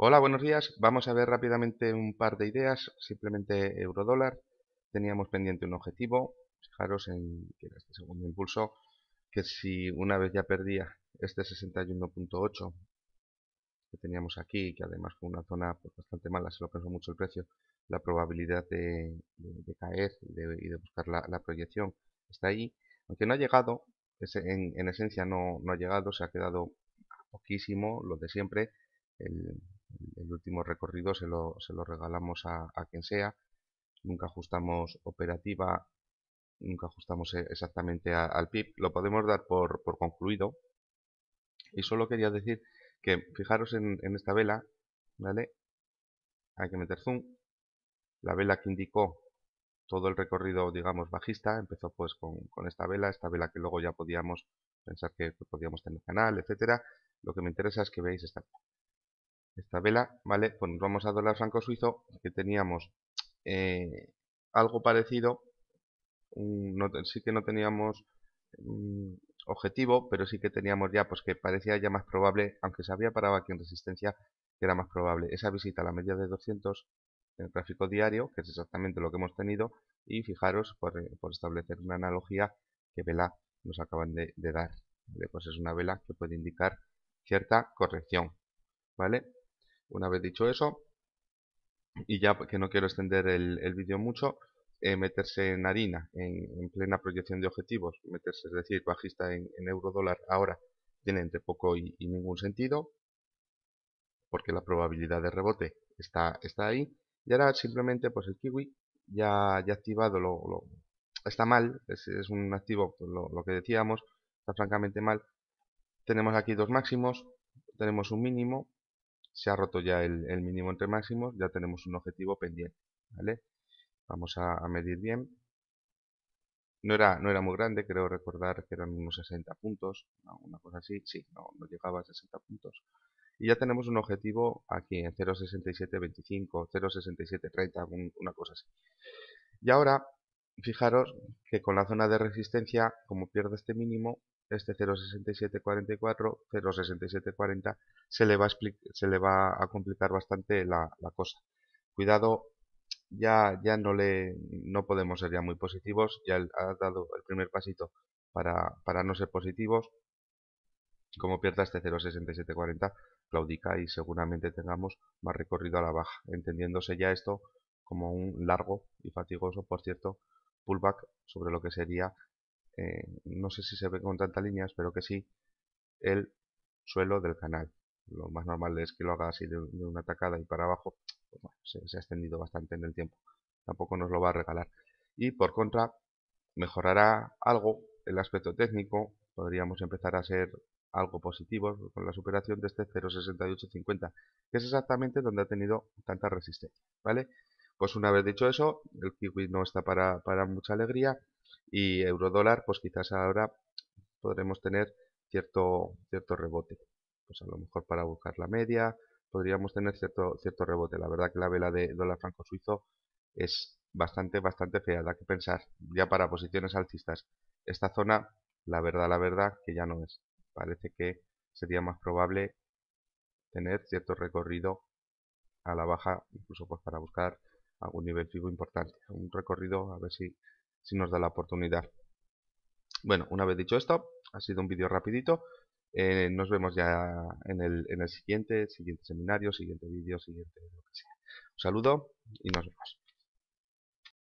Hola, buenos días. Vamos a ver rápidamente un par de ideas. Simplemente euro dólar. Teníamos pendiente un objetivo. Fijaros en que era este segundo impulso. Que si una vez ya perdía este 61.8 que teníamos aquí, que además fue una zona pues, bastante mala, se lo pensó mucho el precio, la probabilidad de, caer y de, buscar la, proyección está ahí. Aunque no ha llegado, en, esencia no, no ha llegado, se ha quedado poquísimo, lo de siempre. El, el último recorrido se lo, regalamos a, quien sea. Nunca ajustamos operativa, nunca ajustamos e, exactamente al pip Lo podemos dar por, concluido. Y solo quería decir que fijaros en, esta vela, ¿vale? Hay que meter zoom. La vela que indicó todo el recorrido, digamos, bajista, empezó pues con, esta vela, esta vela que luego ya podíamos pensar que podíamos tener canal, etcétera. Lo que me interesa es que veáis esta vela esta vela, ¿vale? Pues nos vamos a dólar franco suizo, que teníamos eh, algo parecido, no, sí que no teníamos mm, objetivo, pero sí que teníamos ya, pues que parecía ya más probable, aunque se había parado aquí en resistencia, que era más probable esa visita a la media de 200 en el tráfico diario, que es exactamente lo que hemos tenido, y fijaros, por, eh, establecer una analogía, que vela nos acaban de, dar. Pues es una vela que puede indicar cierta corrección. ¿Vale? Una vez dicho eso, y ya que no quiero extender el, vídeo mucho, eh, meterse en harina, en, plena proyección de objetivos, meterse, es decir, bajista en, euro dólar ahora tiene entre poco y, ningún sentido, porque la probabilidad de rebote está, está ahí. Y ahora simplemente pues el kiwi ya, ya activado lo, está mal, es, un activo pues, lo que decíamos, está francamente mal. Tenemos aquí dos máximos, tenemos un mínimo, se ha roto ya el, mínimo entre máximos, ya tenemos un objetivo pendiente, ¿vale? Vamos a, medir bien. No era, no era muy grande, creo recordar que eran unos 60 puntos, una cosa así, sí, no, llegaba a 60 puntos. Y ya tenemos un objetivo aquí en 0.6725, 0.6730, una cosa así. Y ahora fijaros que con la zona de resistencia, como pierde este mínimo, este 0.6744, 0.6740, se, le va a se le va a complicar bastante la, la cosa. Cuidado, ya, ya no, le, no podemos ser ya muy positivos, ya ha dado el primer pasito para, para no ser positivos. Como pierda este 0.6740, claudica y seguramente tengamos más recorrido a la baja, entendiéndose ya esto como un largo y fatigoso, por cierto, pullback sobre lo que sería, eh, no sé si se ve con tanta líneas, pero que sí, el suelo del canal. Lo más normal es que lo haga así de, una tacada y para abajo. Pues se, ha extendido bastante en el tiempo. Tampoco nos lo va a regalar. Y por contra, mejorará algo el aspecto técnico. Podríamos empezar a ser algo positivo con la superación de este 0.6850, que es exactamente donde ha tenido tanta resistencia. ¿Vale? Pues una vez dicho eso, el kiwi no está para, para mucha alegría y eurodólar, pues quizás ahora podremos tener cierto, cierto rebote. Pues a lo mejor para buscar la media podríamos tener cierto, cierto rebote. La verdad que la vela de dólar franco suizo es bastante, bastante fea, da que pensar. Ya para posiciones alcistas, esta zona, la verdad, la verdad, que ya no es. Parece que sería más probable tener cierto recorrido a la baja, incluso pues para buscar algún nivel fijo importante, un recorrido a ver si, si nos da la oportunidad. Bueno, una vez dicho esto, ha sido un vídeo rapidito. Eh, nos vemos ya en el, en el siguiente, siguiente seminario, siguiente vídeo, siguiente lo que sea. Un saludo y nos vemos.